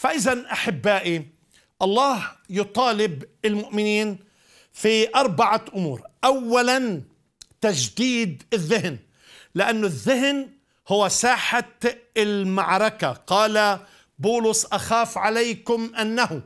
فإذا أحبائي الله يطالب المؤمنين في أربعة أمور أولا تجديد الذهن لأن الذهن هو ساحة المعركة قال بولس أخاف عليكم أنه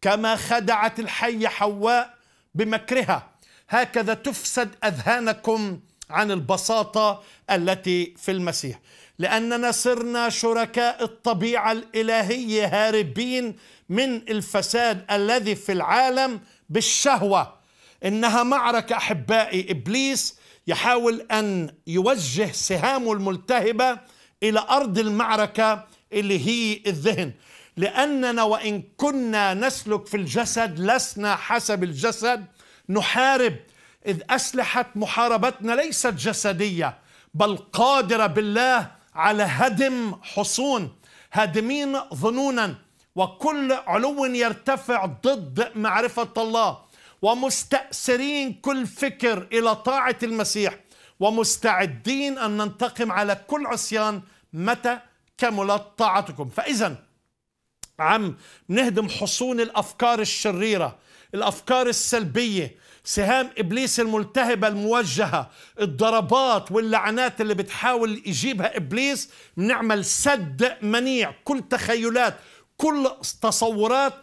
كما خدعت الحية حواء بمكرها هكذا تفسد أذهانكم عن البساطة التي في المسيح لأننا صرنا شركاء الطبيعة الإلهية هاربين من الفساد الذي في العالم بالشهوة إنها معركة أحبائي إبليس يحاول أن يوجه سهامه الملتهبة إلى أرض المعركة اللي هي الذهن لأننا وإن كنا نسلك في الجسد لسنا حسب الجسد نحارب إذ أسلحة محاربتنا ليست جسدية بل قادرة بالله على هدم حصون هادمين ظنونا وكل علو يرتفع ضد معرفة الله ومستأسرين كل فكر إلى طاعة المسيح ومستعدين أن ننتقم على كل عصيان متى كملت طاعتكم فإذا عم نهدم حصون الأفكار الشريرة الافكار السلبيه سهام ابليس الملتهبه الموجهه الضربات واللعنات اللي بتحاول يجيبها ابليس بنعمل سد منيع كل تخيلات كل تصورات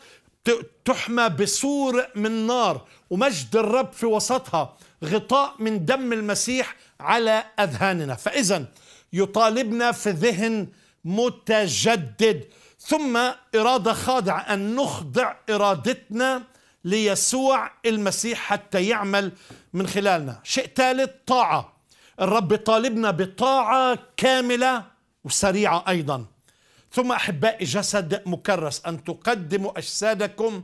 تحمى بسور من نار ومجد الرب في وسطها غطاء من دم المسيح على اذهاننا فاذا يطالبنا في ذهن متجدد ثم اراده خاضعه ان نخضع ارادتنا ليسوع المسيح حتى يعمل من خلالنا شيء ثالث طاعة الرب طالبنا بطاعة كاملة وسريعة أيضا ثم أحبائي جسد مكرس أن تقدموا أجسادكم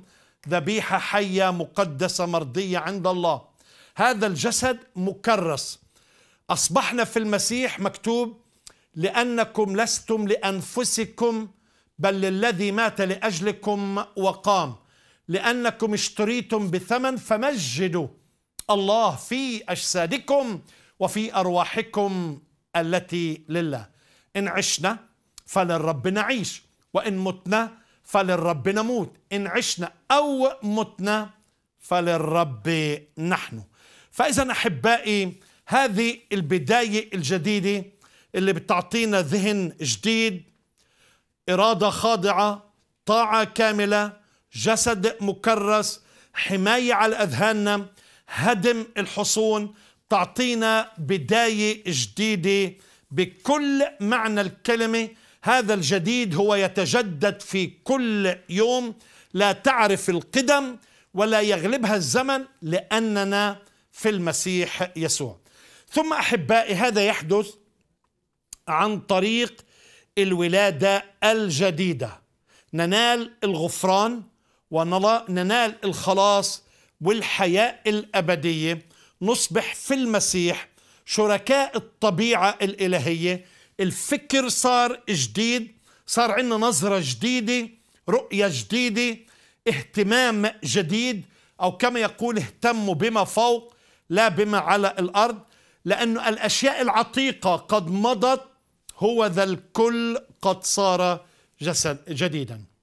ذبيحة حية مقدسة مرضية عند الله هذا الجسد مكرس أصبحنا في المسيح مكتوب لأنكم لستم لأنفسكم بل للذي مات لأجلكم وقام لأنكم اشتريتم بثمن فمجدوا الله في أجسادكم وفي أرواحكم التي لله إن عشنا فللرب نعيش وإن متنا فللرب نموت إن عشنا أو متنا فللرب نحن فإذا أحبائي هذه البداية الجديدة اللي بتعطينا ذهن جديد إرادة خاضعة طاعة كاملة جسد مكرس حماية على أذهاننا هدم الحصون تعطينا بداية جديدة بكل معنى الكلمة هذا الجديد هو يتجدد في كل يوم لا تعرف القدم ولا يغلبها الزمن لأننا في المسيح يسوع ثم أحبائي هذا يحدث عن طريق الولادة الجديدة ننال الغفران وننال الخلاص والحياة الأبدية نصبح في المسيح شركاء الطبيعة الإلهية الفكر صار جديد صار عندنا نظرة جديدة رؤية جديدة اهتمام جديد أو كما يقول اهتموا بما فوق لا بما على الأرض لأن الأشياء العتيقة قد مضت هو ذا الكل قد صار جسد جديداً